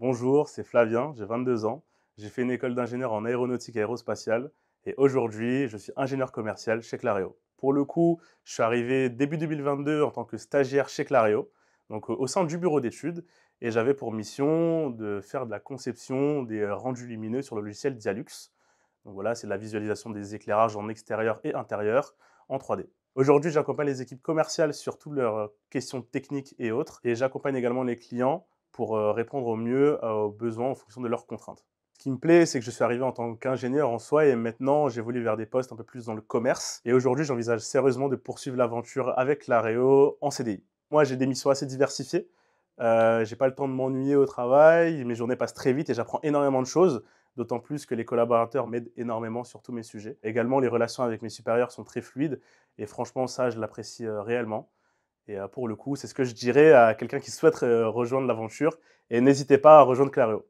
Bonjour, c'est Flavien, j'ai 22 ans. J'ai fait une école d'ingénieur en aéronautique et aérospatiale et aujourd'hui, je suis ingénieur commercial chez Claréo. Pour le coup, je suis arrivé début 2022 en tant que stagiaire chez Claréo, donc euh, au sein du bureau d'études, et j'avais pour mission de faire de la conception des euh, rendus lumineux sur le logiciel Dialux. Donc voilà, c'est la visualisation des éclairages en extérieur et intérieur en 3D. Aujourd'hui, j'accompagne les équipes commerciales sur toutes leurs euh, questions techniques et autres, et j'accompagne également les clients pour euh, répondre au mieux euh, aux besoins en fonction de leurs contraintes. Ce qui me plaît, c'est que je suis arrivé en tant qu'ingénieur en soi et maintenant j'évolue vers des postes un peu plus dans le commerce. Et aujourd'hui, j'envisage sérieusement de poursuivre l'aventure avec l'AREO en CDI. Moi, j'ai des missions assez diversifiées. Euh, j'ai pas le temps de m'ennuyer au travail, mes journées passent très vite et j'apprends énormément de choses, d'autant plus que les collaborateurs m'aident énormément sur tous mes sujets. Également, les relations avec mes supérieurs sont très fluides et franchement, ça, je l'apprécie euh, réellement. Et euh, pour le coup, c'est ce que je dirais à quelqu'un qui souhaite euh, rejoindre l'aventure. Et n'hésitez pas à rejoindre Clario.